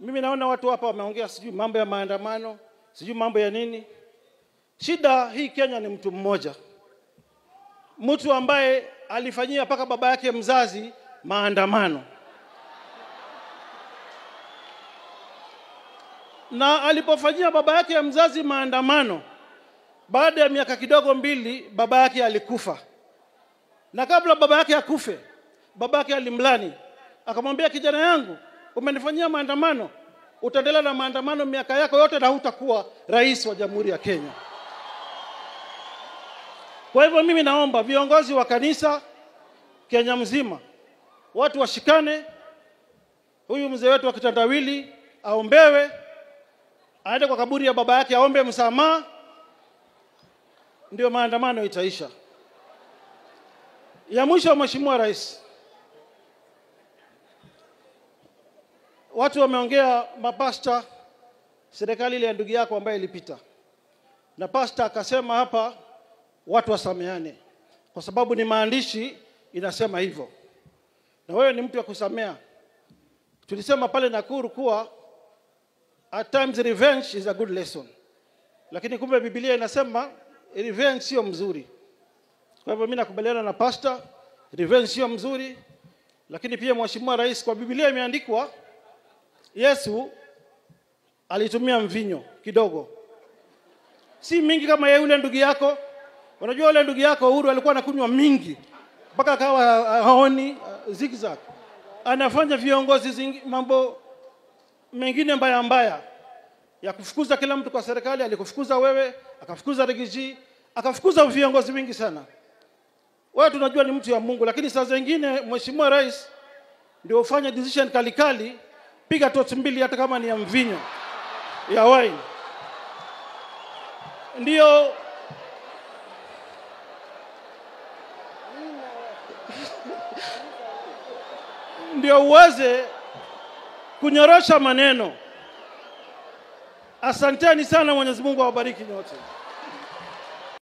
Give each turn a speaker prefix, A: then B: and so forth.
A: Mimi naona watu hapa wameongea sijui mambo ya maandamano, sijui mambo ya nini. Shida hii Kenya ni mtu mmoja, mtu ambaye alifanyia mpaka baba yake mzazi maandamano, na alipofanyia baba yake mzazi maandamano, baada ya miaka kidogo mbili baba yake alikufa, na kabla baba yake akufe, baba yake alimlani akamwambia, kijana yangu umenifanyia maandamano, utaendelea na maandamano miaka yako yote na hutakuwa rais wa Jamhuri ya Kenya. Kwa hivyo mimi naomba viongozi wa kanisa Kenya mzima, watu washikane. Huyu mzee wetu wa kitandawili aombewe, aende kwa kaburi ya baba yake aombe msamaha, ndio maandamano itaisha. Ya mwisho, Mheshimiwa Rais, watu wameongea mapasta, serikali ile ya ndugu yako ambayo ilipita, na pasta akasema hapa watu wasameane, kwa sababu ni maandishi inasema hivyo, na wewe ni mtu wa kusamea. Tulisema pale Nakuru kuwa at times revenge is a good lesson, lakini kumbe Biblia inasema revenge sio mzuri. Kwa hivyo mimi nakubaliana na pasta, revenge sio mzuri, lakini pia Mheshimiwa Rais, kwa Biblia imeandikwa Yesu alitumia mvinyo kidogo, si mingi kama yeye yule ndugu yako. Unajua yule ndugu yako Uhuru alikuwa anakunywa mingi mpaka akawa haoni uh, zigzag, anafanya viongozi zingi, mambo mengine mbaya mbaya ya kufukuza kila mtu kwa serikali. Alikufukuza wewe, akafukuza Rigiji, akafukuza viongozi wengi sana. Wewe tunajua ni mtu ya Mungu, lakini saa zingine mheshimiwa rais ndio ufanya decision kalikali kali, piga tochi mbili, hata kama ni ya mvinyo ya wine. Ndio ndio uweze kunyorosha maneno. Asanteni sana, Mwenyezi Mungu awabariki nyote.